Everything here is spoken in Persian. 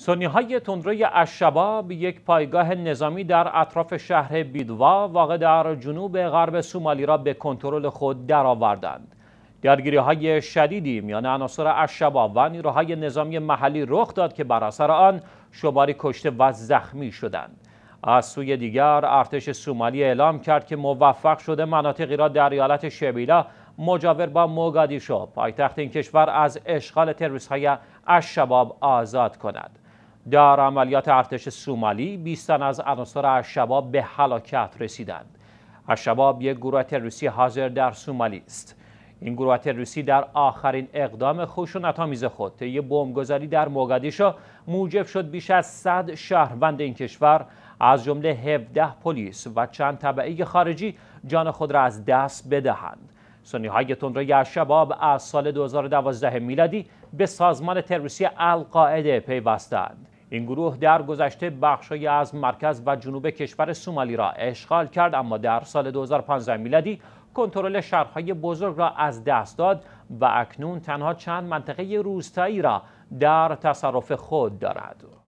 سنی های تندروی اشباب یک پایگاه نظامی در اطراف شهر بیدوا واقع در جنوب غرب سومالی را به کنترل خود درآوردند. درگیری های شدیدی میان عناصر اشباب و نیروهای نظامی محلی رخ داد که بر آن شماری کشته و زخمی شدند. از سوی دیگر ارتش سومالی اعلام کرد که موفق شده مناطقی را در ایالت شبیلا مجاور با موگادیشو پایتخت این کشور از اشغال تروریست های آزاد کند. در عملیات ارتش سومالی 20 از عناصر شباب به هلاکت رسیدند. شباب یک گروه تروریستی حاضر در سومالی است. این گروه تروریستی در آخرین اقدام خشونت‌آمیز خود طی بمبگذاری در موگادیشو موجب شد بیش از 100 شهروند این کشور از جمله 17 پلیس و چند طبعه خارجی جان خود را از دست بدهند. سنی های تندروی شباب از سال 2012 میلادی به سازمان تروریستی القاعده پیوستند. این گروه در گذشته بخشی از مرکز و جنوب کشور سومالی را اشغال کرد اما در سال 2015 میلادی کنترل شهرهای بزرگ را از دست داد و اکنون تنها چند منطقه روستایی را در تصرف خود دارد.